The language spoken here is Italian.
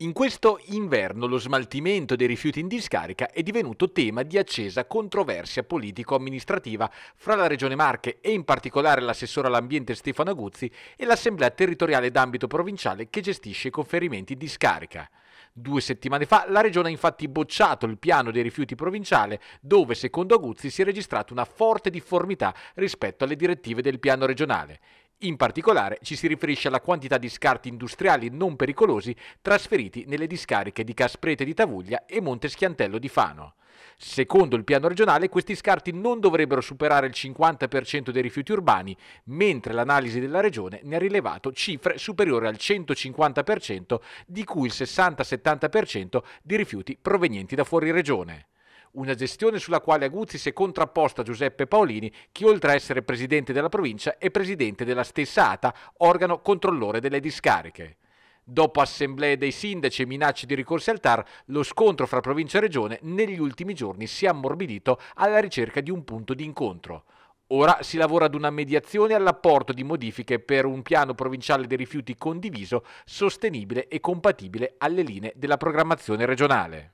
In questo inverno lo smaltimento dei rifiuti in discarica è divenuto tema di accesa controversia politico-amministrativa fra la Regione Marche e in particolare l'assessore all'ambiente Stefano Aguzzi e l'Assemblea territoriale d'ambito provinciale che gestisce i conferimenti in discarica. Due settimane fa la Regione ha infatti bocciato il piano dei rifiuti provinciale dove secondo Aguzzi si è registrata una forte difformità rispetto alle direttive del piano regionale. In particolare ci si riferisce alla quantità di scarti industriali non pericolosi trasferiti nelle discariche di Casprete di Tavuglia e Monte Schiantello di Fano. Secondo il piano regionale questi scarti non dovrebbero superare il 50% dei rifiuti urbani, mentre l'analisi della regione ne ha rilevato cifre superiori al 150%, di cui il 60-70% di rifiuti provenienti da fuori regione una gestione sulla quale Aguzzi si è contrapposta a Giuseppe Paolini, che oltre a essere presidente della provincia è presidente della stessa ATA, organo controllore delle discariche. Dopo assemblee dei sindaci e minacce di ricorsi al TAR, lo scontro fra provincia e regione negli ultimi giorni si è ammorbidito alla ricerca di un punto di incontro. Ora si lavora ad una mediazione e all'apporto di modifiche per un piano provinciale dei rifiuti condiviso, sostenibile e compatibile alle linee della programmazione regionale.